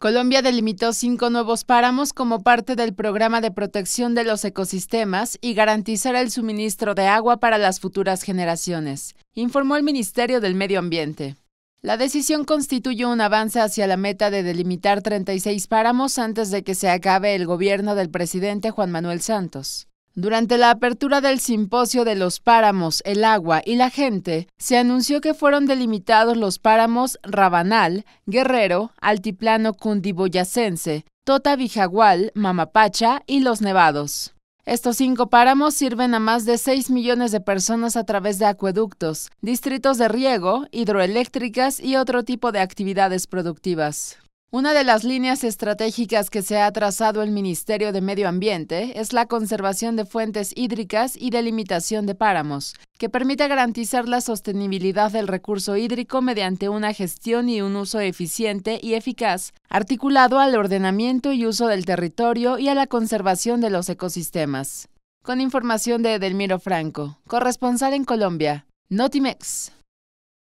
Colombia delimitó cinco nuevos páramos como parte del programa de protección de los ecosistemas y garantizar el suministro de agua para las futuras generaciones, informó el Ministerio del Medio Ambiente. La decisión constituye un avance hacia la meta de delimitar 36 páramos antes de que se acabe el gobierno del presidente Juan Manuel Santos. Durante la apertura del simposio de los páramos, el agua y la gente, se anunció que fueron delimitados los páramos Rabanal, Guerrero, Altiplano Cundiboyacense, Tota Vijagual, Mamapacha y Los Nevados. Estos cinco páramos sirven a más de 6 millones de personas a través de acueductos, distritos de riego, hidroeléctricas y otro tipo de actividades productivas. Una de las líneas estratégicas que se ha trazado el Ministerio de Medio Ambiente es la conservación de fuentes hídricas y delimitación de páramos, que permite garantizar la sostenibilidad del recurso hídrico mediante una gestión y un uso eficiente y eficaz, articulado al ordenamiento y uso del territorio y a la conservación de los ecosistemas. Con información de Edelmiro Franco, corresponsal en Colombia, Notimex.